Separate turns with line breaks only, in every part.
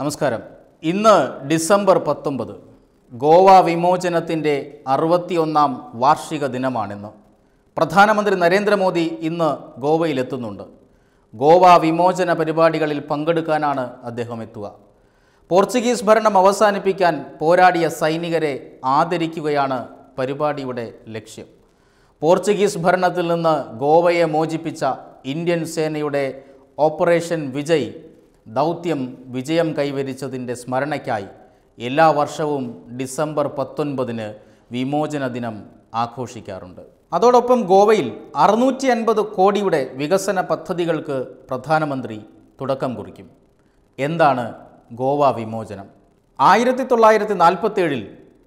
നമസ്കാരം ഇന്ന് ഡിസംബർ പത്തൊമ്പത് ഗോവ വിമോചനത്തിൻ്റെ അറുപത്തിയൊന്നാം വാർഷിക ദിനമാണിന്ന് പ്രധാനമന്ത്രി നരേന്ദ്രമോദി ഇന്ന് ഗോവയിലെത്തുന്നുണ്ട് ഗോവ വിമോചന പരിപാടികളിൽ പങ്കെടുക്കാനാണ് അദ്ദേഹം എത്തുക പോർച്ചുഗീസ് ഭരണം അവസാനിപ്പിക്കാൻ പോരാടിയ സൈനികരെ ആദരിക്കുകയാണ് പരിപാടിയുടെ ലക്ഷ്യം പോർച്ചുഗീസ് ഭരണത്തിൽ നിന്ന് ഗോവയെ മോചിപ്പിച്ച ഇന്ത്യൻ സേനയുടെ ഓപ്പറേഷൻ വിജയ് ദൗത്യം വിജയം കൈവരിച്ചതിൻ്റെ സ്മരണയ്ക്കായി എല്ലാ വർഷവും ഡിസംബർ പത്തൊൻപതിന് വിമോചന ദിനം ആഘോഷിക്കാറുണ്ട് അതോടൊപ്പം ഗോവയിൽ അറുന്നൂറ്റി അൻപത് കോടിയുടെ വികസന പദ്ധതികൾക്ക് പ്രധാനമന്ത്രി തുടക്കം കുറിക്കും എന്താണ് ഗോവ വിമോചനം ആയിരത്തി തൊള്ളായിരത്തി നാൽപ്പത്തേഴിൽ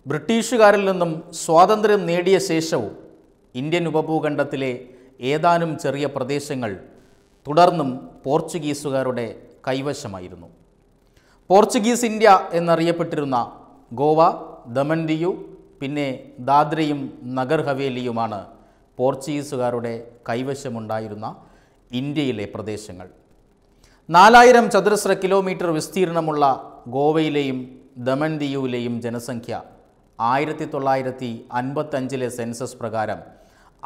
ബ്രിട്ടീഷുകാരിൽ നിന്നും സ്വാതന്ത്ര്യം നേടിയ ശേഷവും ഇന്ത്യൻ ഉപഭൂഖണ്ഡത്തിലെ ഏതാനും ചെറിയ പ്രദേശങ്ങൾ തുടർന്നും പോർച്ചുഗീസുകാരുടെ കൈവശമായിരുന്നു പോർച്ചുഗീസ് ഇന്ത്യ എന്നറിയപ്പെട്ടിരുന്ന ഗോവ ദമൻ ദിയു പിന്നെ ദാദ്രയും നഗർ ഹവേലിയുമാണ് പോർച്ചുഗീസുകാരുടെ കൈവശമുണ്ടായിരുന്ന ഇന്ത്യയിലെ പ്രദേശങ്ങൾ നാലായിരം ചതുരശ്ര കിലോമീറ്റർ വിസ്തീർണമുള്ള ഗോവയിലെയും ദമൻ ജനസംഖ്യ ആയിരത്തി തൊള്ളായിരത്തി അൻപത്തഞ്ചിലെ സെൻസസ് പ്രകാരം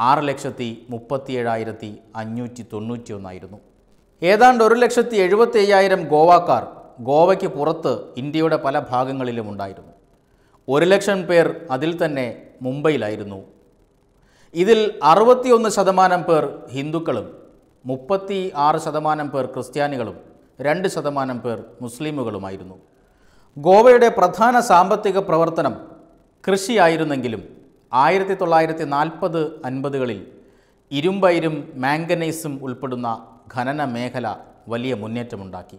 ആറ് ലക്ഷത്തി മുപ്പത്തിയേഴായിരത്തി അഞ്ഞൂറ്റി തൊണ്ണൂറ്റി ഒന്നായിരുന്നു ഏതാണ്ട് ഒരു ലക്ഷത്തി എഴുപത്തി അയ്യായിരം ഗോവാക്കാർ ഗോവയ്ക്ക് പുറത്ത് ഇന്ത്യയുടെ പല ഭാഗങ്ങളിലും ഉണ്ടായിരുന്നു ഒരു ലക്ഷം പേർ അതിൽ തന്നെ മുംബൈയിലായിരുന്നു ഇതിൽ അറുപത്തിയൊന്ന് ശതമാനം പേർ ഹിന്ദുക്കളും മുപ്പത്തി ആറ് ശതമാനം പേർ ക്രിസ്ത്യാനികളും രണ്ട് ശതമാനം പേർ മുസ്ലിമുകളുമായിരുന്നു ഗോവയുടെ പ്രധാന സാമ്പത്തിക പ്രവർത്തനം കൃഷിയായിരുന്നെങ്കിലും ആയിരത്തി തൊള്ളായിരത്തി നാൽപ്പത് അൻപതുകളിൽ ഇരുമ്പയിരും മാംഗനൈസും ഉൾപ്പെടുന്ന ഖനന മേഖല വലിയ മുന്നേറ്റമുണ്ടാക്കി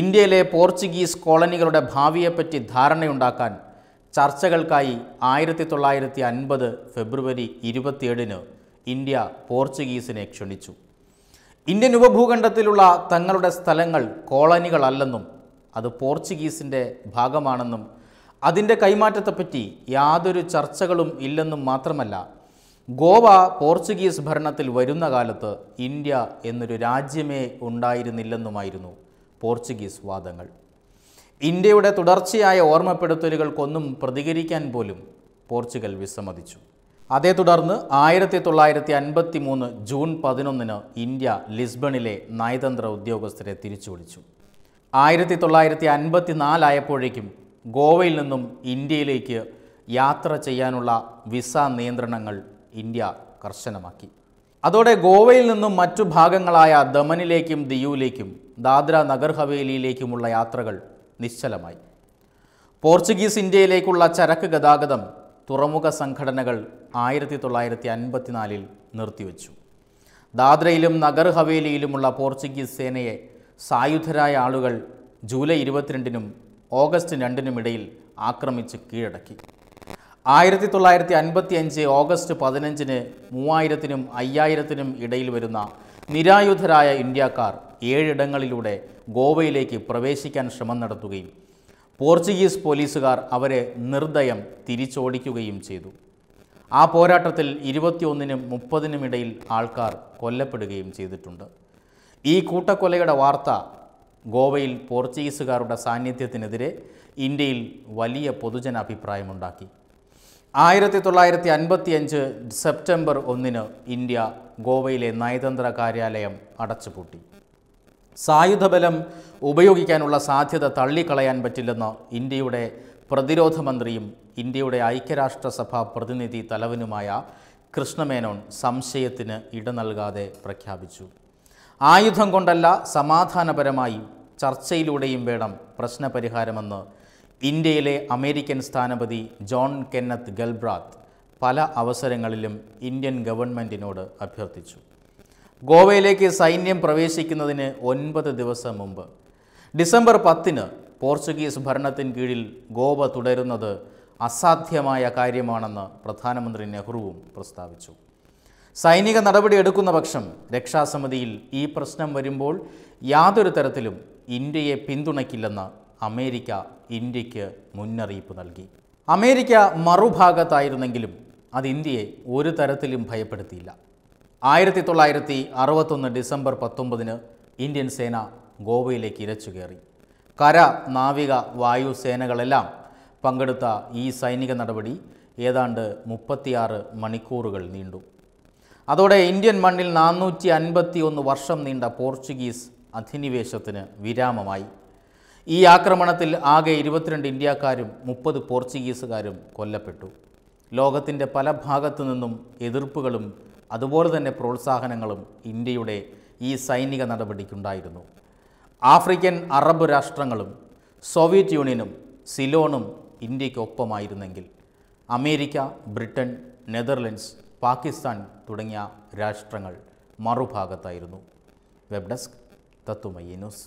ഇന്ത്യയിലെ പോർച്ചുഗീസ് കോളനികളുടെ ഭാവിയെപ്പറ്റി ധാരണയുണ്ടാക്കാൻ ചർച്ചകൾക്കായി ആയിരത്തി തൊള്ളായിരത്തി അൻപത് ഫെബ്രുവരി ഇരുപത്തിയേഴിന് ഇന്ത്യ പോർച്ചുഗീസിനെ ക്ഷണിച്ചു ഇന്ത്യൻ ഉപഭൂഖണ്ഡത്തിലുള്ള തങ്ങളുടെ സ്ഥലങ്ങൾ കോളനികളല്ലെന്നും അത് പോർച്ചുഗീസിൻ്റെ ഭാഗമാണെന്നും അതിൻ്റെ കൈമാറ്റത്തെപ്പറ്റി യാതൊരു ചർച്ചകളും ഇല്ലെന്നും മാത്രമല്ല ഗോവ പോർച്ചുഗീസ് ഭരണത്തിൽ വരുന്ന കാലത്ത് ഇന്ത്യ എന്നൊരു രാജ്യമേ ഉണ്ടായിരുന്നില്ലെന്നുമായിരുന്നു പോർച്ചുഗീസ് വാദങ്ങൾ ഇന്ത്യയുടെ തുടർച്ചയായ ഓർമ്മപ്പെടുത്തലുകൾക്കൊന്നും പ്രതികരിക്കാൻ പോലും പോർച്ചുഗൽ വിസമ്മതിച്ചു അതേ തുടർന്ന് ആയിരത്തി തൊള്ളായിരത്തി അൻപത്തി മൂന്ന് ജൂൺ പതിനൊന്നിന് ഇന്ത്യ ലിസ്ബണിലെ നയതന്ത്ര ഉദ്യോഗസ്ഥരെ തിരിച്ചു വിളിച്ചു ആയിരത്തി തൊള്ളായിരത്തി അൻപത്തി നാലായപ്പോഴേക്കും ഗോവയിൽ നിന്നും ഇന്ത്യയിലേക്ക് യാത്ര ചെയ്യാനുള്ള വിസ നിയന്ത്രണങ്ങൾ ഇന്ത്യ കർശനമാക്കി അതോടെ ഗോവയിൽ നിന്നും മറ്റു ഭാഗങ്ങളായ ദമനിലേക്കും ദിയുവിലേക്കും ദാദ്ര നഗർ ഹവേലിയിലേക്കുമുള്ള യാത്രകൾ നിശ്ചലമായി പോർച്ചുഗീസ് ഇന്ത്യയിലേക്കുള്ള ചരക്ക് ഗതാഗതം തുറമുഖ സംഘടനകൾ ആയിരത്തി തൊള്ളായിരത്തി അൻപത്തിനാലിൽ നിർത്തിവെച്ചു ദാദ്രയിലും നഗർ ഹവേലിയിലുമുള്ള പോർച്ചുഗീസ് സേനയെ സായുധരായ ആളുകൾ ജൂലൈ ഇരുപത്തിരണ്ടിനും ഓഗസ്റ്റ് രണ്ടിനുമിടയിൽ ഇടയിൽ ആക്രമിച്ച് കീഴടക്കി ആയിരത്തി തൊള്ളായിരത്തി അൻപത്തി അഞ്ച് ഓഗസ്റ്റ് പതിനഞ്ചിന് മൂവായിരത്തിനും അയ്യായിരത്തിനും ഇടയിൽ വരുന്ന നിരായുധരായ ഇന്ത്യക്കാർ ഏഴിടങ്ങളിലൂടെ ഗോവയിലേക്ക് പ്രവേശിക്കാൻ ശ്രമം നടത്തുകയും പോർച്ചുഗീസ് പോലീസുകാർ അവരെ നിർദ്ദയം തിരിച്ചോടിക്കുകയും ചെയ്തു ആ പോരാട്ടത്തിൽ ഇരുപത്തിയൊന്നിനും മുപ്പതിനും ഇടയിൽ ആൾക്കാർ കൊല്ലപ്പെടുകയും ചെയ്തിട്ടുണ്ട് ഈ കൂട്ടക്കൊലയുടെ വാർത്ത ഗോവയിൽ പോർച്ചുഗീസുകാരുടെ സാന്നിധ്യത്തിനെതിരെ ഇന്ത്യയിൽ വലിയ പൊതുജനാഭിപ്രായമുണ്ടാക്കി ആയിരത്തി തൊള്ളായിരത്തി അൻപത്തി അഞ്ച് സെപ്റ്റംബർ ഒന്നിന് ഇന്ത്യ ഗോവയിലെ നയതന്ത്ര കാര്യാലയം അടച്ചുപൂട്ടി സായുധബലം ഉപയോഗിക്കാനുള്ള സാധ്യത തള്ളിക്കളയാൻ പറ്റില്ലെന്ന് ഇന്ത്യയുടെ പ്രതിരോധ മന്ത്രിയും ഇന്ത്യയുടെ ഐക്യരാഷ്ട്രസഭ പ്രതിനിധി തലവനുമായ കൃഷ്ണമേനോൻ സംശയത്തിന് ഇട നൽകാതെ പ്രഖ്യാപിച്ചു ആയുധം കൊണ്ടല്ല സമാധാനപരമായി ചർച്ചയിലൂടെയും വേണം പ്രശ്നപരിഹാരമെന്ന് ഇന്ത്യയിലെ അമേരിക്കൻ സ്ഥാനപതി ജോൺ കെന്നത്ത് ഗൽബ്രാത്ത് പല അവസരങ്ങളിലും ഇന്ത്യൻ ഗവൺമെൻറ്റിനോട് അഭ്യർത്ഥിച്ചു ഗോവയിലേക്ക് സൈന്യം പ്രവേശിക്കുന്നതിന് ഒൻപത് ദിവസം മുമ്പ് ഡിസംബർ പത്തിന് പോർച്ചുഗീസ് ഭരണത്തിന് കീഴിൽ ഗോവ തുടരുന്നത് അസാധ്യമായ കാര്യമാണെന്ന് പ്രധാനമന്ത്രി നെഹ്റുവും പ്രസ്താവിച്ചു സൈനിക നടപടി എടുക്കുന്ന പക്ഷം രക്ഷാസമിതിയിൽ ഈ പ്രശ്നം വരുമ്പോൾ യാതൊരു തരത്തിലും ഇന്ത്യയെ പിന്തുണയ്ക്കില്ലെന്ന് അമേരിക്ക ഇന്ത്യക്ക് മുന്നറിയിപ്പ് നൽകി അമേരിക്ക മറുഭാഗത്തായിരുന്നെങ്കിലും അത് ഇന്ത്യയെ ഒരു തരത്തിലും ഭയപ്പെടുത്തിയില്ല ആയിരത്തി തൊള്ളായിരത്തി അറുപത്തൊന്ന് ഡിസംബർ പത്തൊമ്പതിന് ഇന്ത്യൻ സേന ഗോവയിലേക്ക് ഇരച്ചു കയറി കര നാവിക വായുസേനകളെല്ലാം പങ്കെടുത്ത ഈ സൈനിക നടപടി ഏതാണ്ട് മുപ്പത്തിയാറ് മണിക്കൂറുകൾ നീണ്ടു അതോടെ ഇന്ത്യൻ മണ്ണിൽ നാനൂറ്റി അൻപത്തി ഒന്ന് വർഷം നീണ്ട പോർച്ചുഗീസ് അധിനിവേശത്തിന് വിരാമമായി ഈ ആക്രമണത്തിൽ ആകെ ഇരുപത്തിരണ്ട് ഇന്ത്യക്കാരും മുപ്പത് പോർച്ചുഗീസുകാരും കൊല്ലപ്പെട്ടു ലോകത്തിൻ്റെ പല ഭാഗത്തു നിന്നും എതിർപ്പുകളും അതുപോലെ തന്നെ പ്രോത്സാഹനങ്ങളും ഇന്ത്യയുടെ ഈ സൈനിക നടപടിക്കുണ്ടായിരുന്നു ആഫ്രിക്കൻ അറബ് രാഷ്ട്രങ്ങളും സോവിയറ്റ് യൂണിയനും സിലോണും ഇന്ത്യയ്ക്കൊപ്പമായിരുന്നെങ്കിൽ അമേരിക്ക ബ്രിട്ടൻ നെതർലൻഡ്സ് പാകിസ്ഥാൻ തുടങ്ങിയ രാഷ്ട്രങ്ങൾ മറുഭാഗത്തായിരുന്നു വെബ് ഡെസ്ക് തത്തുമയ്യ ന്യൂസ്